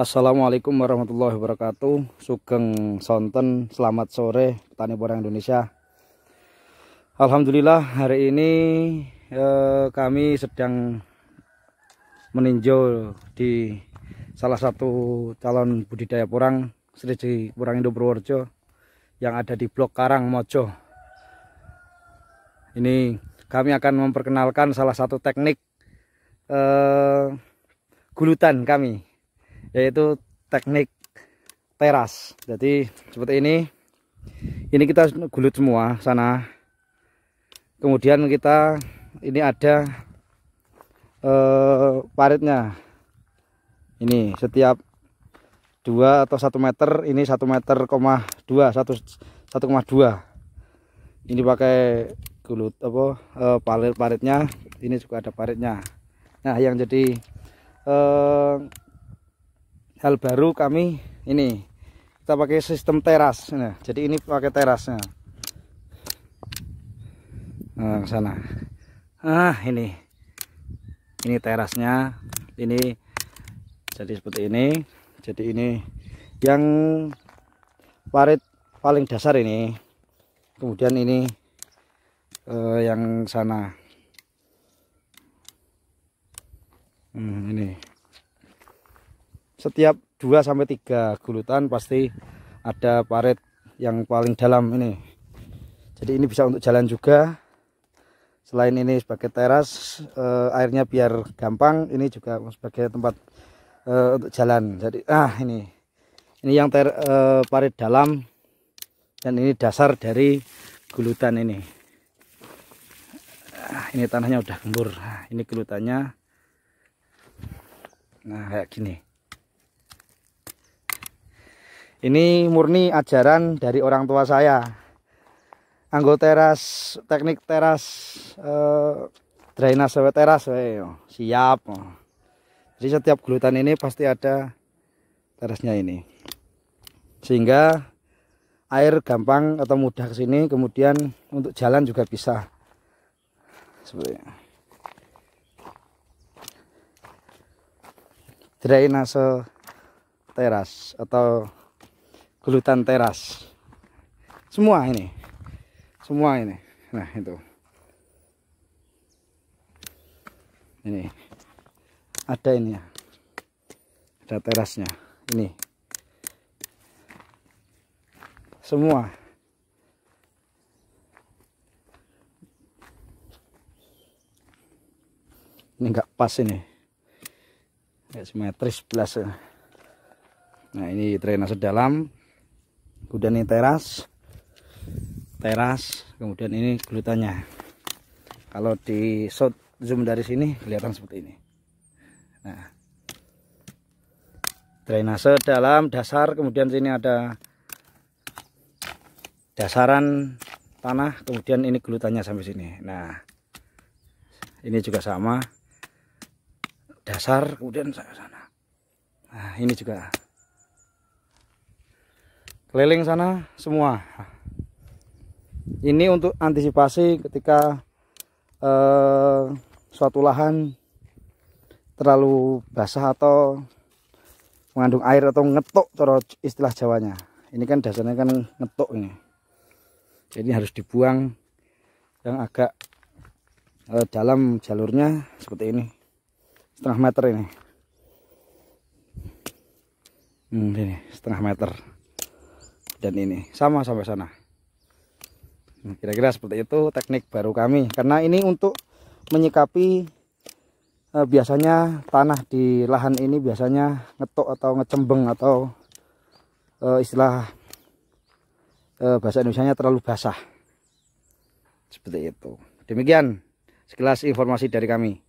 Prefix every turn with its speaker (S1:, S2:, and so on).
S1: Assalamualaikum warahmatullahi wabarakatuh Sugeng Sonten Selamat sore petani borang Indonesia Alhamdulillah hari ini eh, kami sedang meninjau di salah satu calon budidaya porang Sriji Porang Indo Purworejo yang ada di Blok Karang Mojo ini kami akan memperkenalkan salah satu teknik eh, gulutan kami yaitu teknik teras jadi seperti ini ini kita gulut semua sana kemudian kita ini ada eh, paritnya ini setiap dua atau satu meter ini satu meter koma dua satu satu koma dua ini pakai gulut apa eh, parit paritnya ini juga ada paritnya nah yang jadi eh, hal baru kami ini kita pakai sistem teras nah, jadi ini pakai terasnya nah, sana ah ini ini terasnya ini jadi seperti ini jadi ini yang parit paling dasar ini kemudian ini eh, yang sana hmm, ini setiap 2 sampai 3 gulutan pasti ada parit yang paling dalam ini. Jadi ini bisa untuk jalan juga. Selain ini sebagai teras, eh, airnya biar gampang, ini juga sebagai tempat eh, untuk jalan. Jadi ah ini. Ini yang ter, eh, parit dalam dan ini dasar dari gulutan ini. Ah, ini tanahnya udah gembur. Ah, ini gulutannya. Nah, kayak gini. Ini murni ajaran dari orang tua saya. Anggota teras, teknik teras, eh, drainase teras, wey, siap. Jadi setiap gelutan ini pasti ada terasnya ini. Sehingga air gampang atau mudah ke sini, kemudian untuk jalan juga bisa. Seperti drainase teras atau gelutan teras semua ini semua ini nah itu ini ada ini ya ada terasnya ini semua ini enggak pas ini enggak simetris belas nah ini drainase dalam kemudian ini teras teras kemudian ini glutanya kalau di shot zoom dari sini kelihatan seperti ini nah drainase dalam dasar kemudian sini ada dasaran tanah kemudian ini glutanya sampai sini nah ini juga sama dasar kemudian sana nah ini juga keliling sana semua ini untuk antisipasi ketika eh, suatu lahan terlalu basah atau mengandung air atau ngetuk cara istilah Jawanya ini kan dasarnya kan ngetuk ini jadi harus dibuang yang agak eh, dalam jalurnya seperti ini setengah meter ini hmm, ini setengah meter dan ini sama sampai sana nah, kira-kira seperti itu teknik baru kami karena ini untuk menyikapi eh, biasanya tanah di lahan ini biasanya ngetok atau ngecembeng atau eh, istilah eh, bahasa Indonesia terlalu basah seperti itu demikian sekilas informasi dari kami